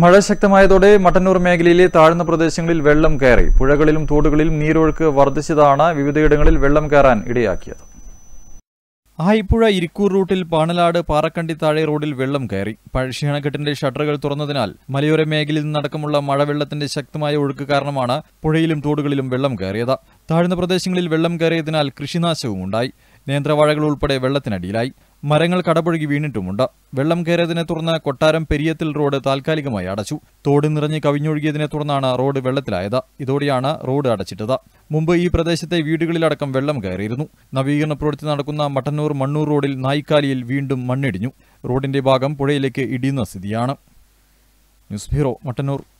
മഴ ശക്തമായതോടെ മട്ടന്നൂർ മേഖലയിലെ താഴ്ന്ന പ്രദേശങ്ങളിൽ വെള്ളം കയറി പുഴകളിലും തോടുകളിലും നീരൊഴുക്ക് വർദ്ധിച്ചതാണ് വിവിധയിടങ്ങളിൽ വെള്ളം കയറാൻ ഇടയാക്കിയത് ആയിപ്പുഴ ഇരിക്കൂർ റൂട്ടിൽ പാണലാട് പാറക്കണ്ടി താഴെ റോഡിൽ വെള്ളം കയറി പഴശ്ശി അണക്കെട്ടിന്റെ ഷട്ടറുകൾ തുറന്നതിനാൽ മലയോര മേഖലയിൽ നിന്നടക്കമുള്ള മഴവെള്ളത്തിന്റെ ശക്തമായ ഒഴുക്ക് കാരണമാണ് പുഴയിലും തോടുകളിലും വെള്ളം കയറിയത് താഴ്ന്ന പ്രദേശങ്ങളിൽ വെള്ളം കയറിയതിനാൽ കൃഷിനാശവും ഉണ്ടായി നേന്ത്രവാഴകൾ ഉൾപ്പെടെ വെള്ളത്തിനടിയിലായി മരങ്ങൾ കടപുഴകി വീണിട്ടുമുണ്ട് വെള്ളം കയറിയതിനെ തുടർന്ന് കൊട്ടാരം പെരിയത്തിൽ റോഡ് താൽക്കാലികമായി അടച്ചു തോട് നിറഞ്ഞ് കവിഞ്ഞൊഴുകിയതിനെ തുടർന്നാണ് റോഡ് വെള്ളത്തിലായത് ഇതോടെയാണ് റോഡ് അടച്ചിട്ടത് മുമ്പ് ഈ പ്രദേശത്തെ വീടുകളിലടക്കം വെള്ളം കയറിയിരുന്നു നവീകരണ പ്രവൃത്തി നടക്കുന്ന മട്ടന്നൂർ മണ്ണൂർ റോഡിൽ നായിക്കാലിയിൽ വീണ്ടും മണ്ണിടിഞ്ഞു റോഡിന്റെ ഭാഗം പുഴയിലേക്ക് ഇടിയുന്ന സ്ഥിതിയാണ് ന്യൂസ് ബ്യൂറോ മട്ടന്നൂർ